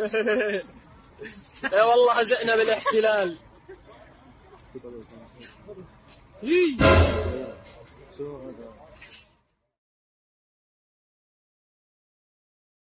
يا والله زئنا بالاحتلال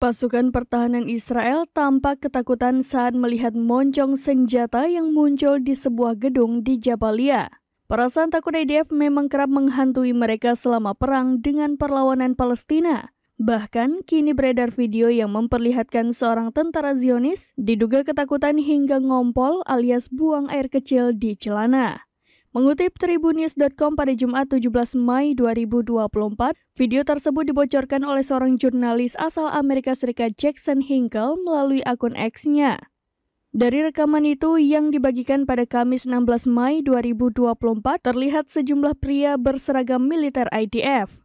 Pasukan pertahanan Israel tampak ketakutan saat melihat moncong senjata yang muncul di sebuah gedung di Jabalia. Perasaan takut IDF memang kerap menghantui mereka selama perang dengan perlawanan Palestina. Bahkan, kini beredar video yang memperlihatkan seorang tentara Zionis diduga ketakutan hingga ngompol alias buang air kecil di celana. Mengutip tribunews.com pada Jumat 17 Mei 2024, video tersebut dibocorkan oleh seorang jurnalis asal Amerika Serikat Jackson Hinkle melalui akun X-nya. Dari rekaman itu yang dibagikan pada Kamis 16 Mei 2024, terlihat sejumlah pria berseragam militer IDF.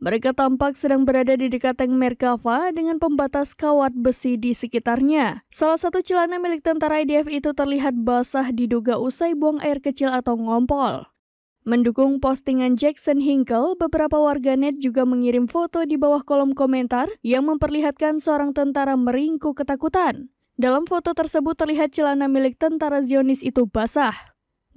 Mereka tampak sedang berada di dekat tank Merkava dengan pembatas kawat besi di sekitarnya. Salah satu celana milik tentara IDF itu terlihat basah diduga usai buang air kecil atau ngompol. Mendukung postingan Jackson Hinkle, beberapa warganet juga mengirim foto di bawah kolom komentar yang memperlihatkan seorang tentara meringkuk ketakutan. Dalam foto tersebut terlihat celana milik tentara Zionis itu basah.